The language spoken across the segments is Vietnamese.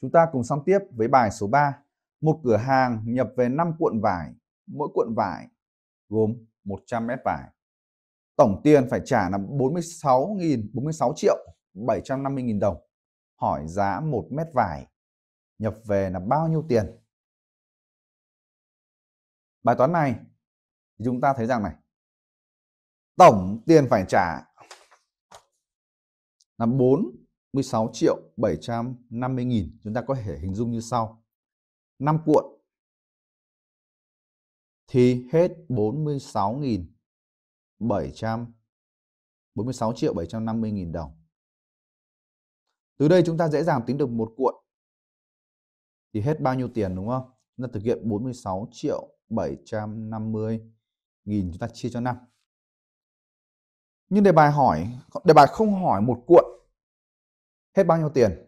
Chúng ta cùng song tiếp với bài số 3. Một cửa hàng nhập về 5 cuộn vải, mỗi cuộn vải gồm 100 mét vải. Tổng tiền phải trả là 46.000 46 triệu 750.000 đồng. Hỏi giá 1 mét vải nhập về là bao nhiêu tiền? Bài toán này thì chúng ta thấy rằng này tổng tiền phải trả là 4 16 triệu 750 nghìn chúng ta có thể hình dung như sau 5 cuộn thì hết 46 nghìn 700 46 triệu 750 nghìn đồng từ đây chúng ta dễ dàng tính được một cuộn thì hết bao nhiêu tiền đúng không chúng ta thực hiện 46 triệu 750 nghìn chúng ta chia cho 5 nhưng đề bài hỏi đề bài không hỏi một cuộn hết bao nhiêu tiền?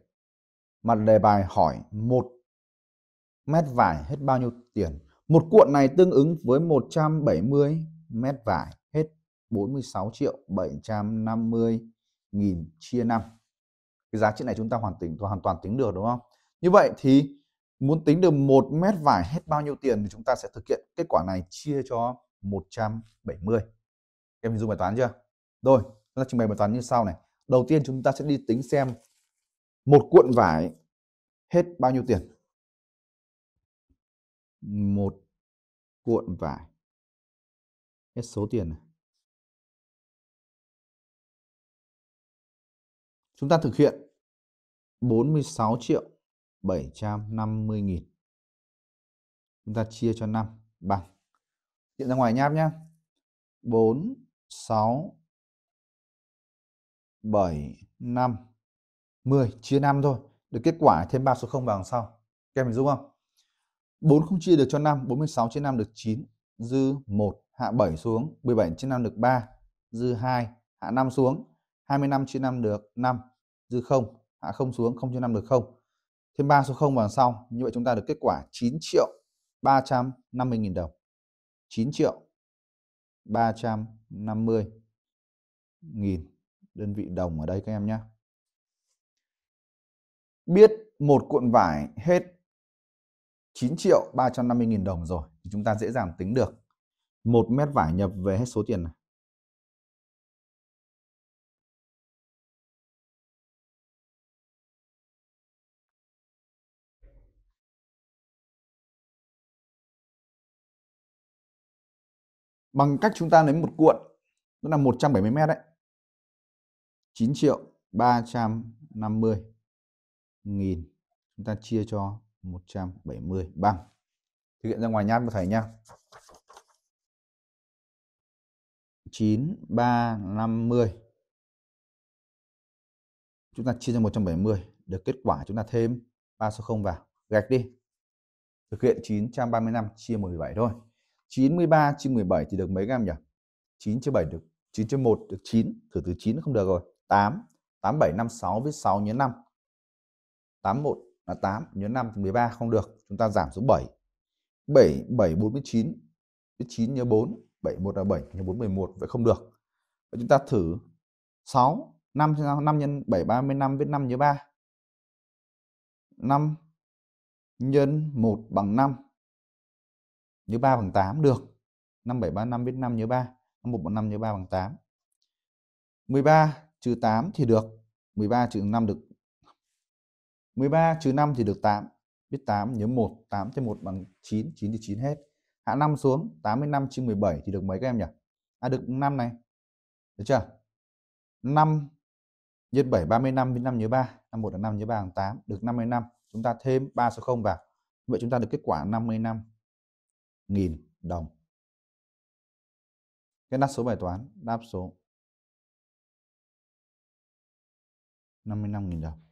mặt đề bài hỏi một mét vải hết bao nhiêu tiền? Một cuộn này tương ứng với 170 mét vải hết 46 triệu 750 nghìn chia 5. Cái giá trị này chúng ta hoàn tính hoàn toàn tính được đúng không? Như vậy thì muốn tính được một mét vải hết bao nhiêu tiền thì chúng ta sẽ thực hiện kết quả này chia cho 170. Em hình dung bài toán chưa? Rồi, chúng ta trình bày bài toán như sau này. Đầu tiên chúng ta sẽ đi tính xem một cuộn vải hết bao nhiêu tiền một cuộn vải hết số tiền này chúng ta thực hiện 46 triệu 750 nghìn chúng ta chia cho 5 bằng hiện ra ngoài nháp nhá 4 6 7 5 10 chia 5 thôi được kết quả thêm 3 số 0 vào đằng sau các em hình đúng không 4 không chia được cho 5 46 chia 5 được 9 dư 1 hạ 7 xuống 17 chia 5 được 3 dư 2 hạ 5 xuống 25 chia 5 được 5 dư 0 hạ 0 xuống 0 chia 5 được 0 thêm 3 số 0 vào đằng sau như vậy chúng ta được kết quả 9 triệu 350.000 đồng 9 triệu 350 nghìn đơn vị đồng ở đây các em nhé biết một cuộn vải hết 9 triệu 350 nghìn đồng rồi thì chúng ta dễ dàng tính được một mét vải nhập về hết số tiền này. Bằng cách chúng ta lấy một cuộn nó là 170 mét đấy. 9 triệu 350 nghìn chúng ta chia cho 170 bằng thực hiện ra ngoài nhát một thầy nhá 9 3 50 chúng ta chia cho 170 được kết quả chúng ta thêm 3 số 0 vào gạch đi thực hiện 935 chia 17 thôi 93 chia 17 thì được mấy em nhỉ 9 chia 7 được 9 chia 1 được 9 thử từ 9 không được rồi 8 8756 với 6 nhớ 5 81 là 8 nhớ 5 thì 13 không được chúng ta giảm xuống 7 7 7 49 9 nhớ 4 7 1 là 7 nhớ 4 11 vậy không được vậy chúng ta thử 6 5 sao 5 nhân 7 35 viết 5 nhớ 3 5 nhân 1 bằng 5 nhớ 3 bằng 8 được 5 7 3 5 viết 5 nhớ 3 5 1 bằng 5 nhớ 3 bằng 8 13 trừ 8 thì được 13 trừ 5 được 13 trừ 5 thì được 8. Biết 8 nhớ 1, 8 thêm 1 bằng 9, 9 thì 9 hết. Hạ 5 xuống, 85 trừ 17 thì được mấy các em nhỉ? À được 5 này. Được chưa? 5 nhân 7 35 với 5 nhớ 3, 51 là 5 nhớ 3 bằng 8, được năm Chúng ta thêm 3 số 0 vào. Vậy chúng ta được kết quả năm nghìn đồng. Cái đáp số bài toán, đáp số 55.000 đồng.